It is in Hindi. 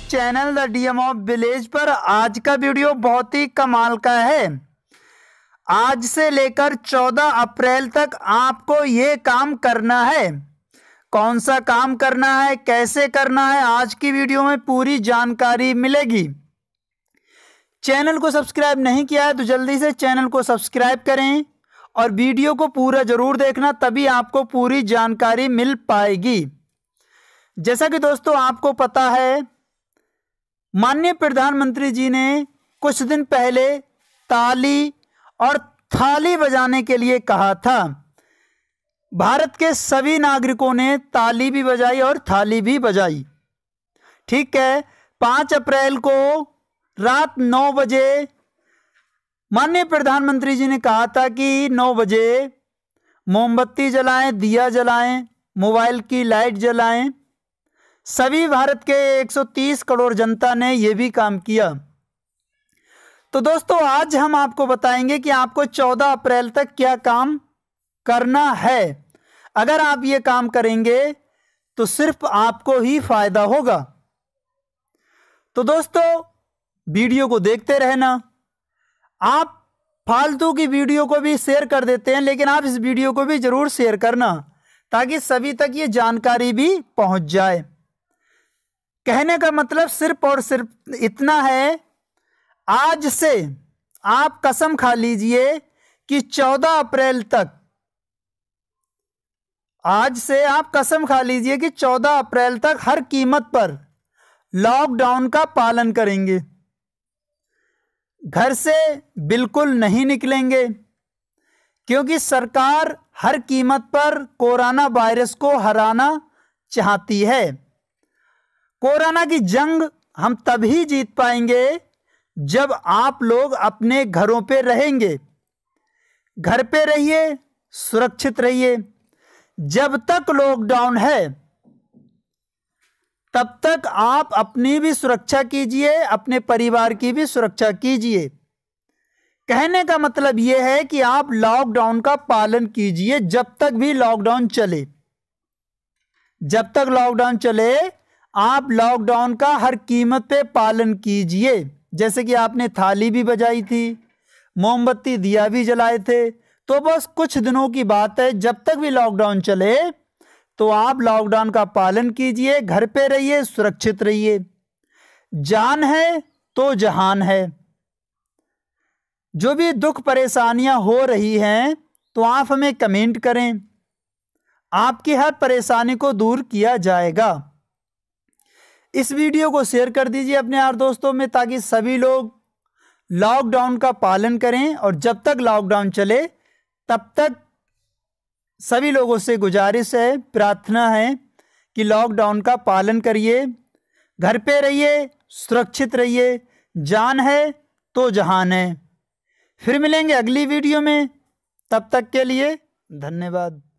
YouTube channel the DM of village पर आज का वीडियो बहुत ही कमाल का है आज से लेकर 14 अप्रैल तक आपको ये काम करना है कौन सा काम करना है कैसे करना है आज की वीडियो में पूरी जानकारी मिलेगी चैनल को सब्सक्राइब नहीं किया है तो जल्दी से चैनल को सब्सक्राइब करें और वीडियो को पूरा ज़रूर देखना तभी आपको पूरी जानकारी मिल पाएगी जैसा कि दोस्तों आपको पता है माननीय प्रधानमंत्री जी ने कुछ दिन पहले ताली और थाली बजाने के लिए कहा था भारत के सभी नागरिकों ने ताली भी बजाई और थाली भी बजाई ठीक है पाँच अप्रैल को रात नौ बजे माननीय प्रधानमंत्री जी ने कहा था कि नौ बजे मोमबत्ती जलाएं दिया जलाएं मोबाइल की लाइट जलाएं सभी भारत के 130 करोड़ जनता ने यह भी काम किया तो दोस्तों आज हम आपको बताएंगे कि आपको 14 अप्रैल तक क्या काम करना है अगर आप ये काम करेंगे तो सिर्फ आपको ही फायदा होगा तो दोस्तों वीडियो को देखते रहना आप फालतू की वीडियो को भी शेयर कर देते हैं लेकिन आप इस वीडियो को भी ज़रूर शेयर करना ताकि सभी तक ये जानकारी भी पहुंच जाए कहने का मतलब सिर्फ और सिर्फ इतना है आज से आप कसम खा लीजिए कि 14 अप्रैल तक आज से आप कसम खा लीजिए कि 14 अप्रैल तक हर कीमत पर लॉकडाउन का पालन करेंगे घर से बिल्कुल नहीं निकलेंगे क्योंकि सरकार हर कीमत पर कोरोना वायरस को हराना चाहती है कोरोना की जंग हम तभी जीत पाएंगे जब आप लोग अपने घरों पे रहेंगे घर पे रहिए सुरक्षित रहिए जब तक लॉकडाउन है तब तक आप अपनी भी सुरक्षा कीजिए अपने परिवार की भी सुरक्षा कीजिए कहने का मतलब यह है कि आप लॉकडाउन का पालन कीजिए जब तक भी लॉकडाउन चले जब तक लॉकडाउन चले आप लॉकडाउन का हर कीमत पे पालन कीजिए जैसे कि आपने थाली भी बजाई थी मोमबत्ती दिया भी जलाए थे तो बस कुछ दिनों की बात है जब तक भी लॉकडाउन चले तो आप लॉकडाउन का पालन कीजिए घर पे रहिए सुरक्षित रहिए जान है तो जहान है जो भी दुख परेशानियां हो रही हैं तो आप हमें कमेंट करें आपकी हर परेशानी को दूर किया जाएगा इस वीडियो को शेयर कर दीजिए अपने यार दोस्तों में ताकि सभी लोग लॉकडाउन का पालन करें और जब तक लॉकडाउन चले तब तक सभी लोगों से गुजारिश है प्रार्थना है कि लॉकडाउन का पालन करिए घर पे रहिए सुरक्षित रहिए जान है तो जहान है फिर मिलेंगे अगली वीडियो में तब तक के लिए धन्यवाद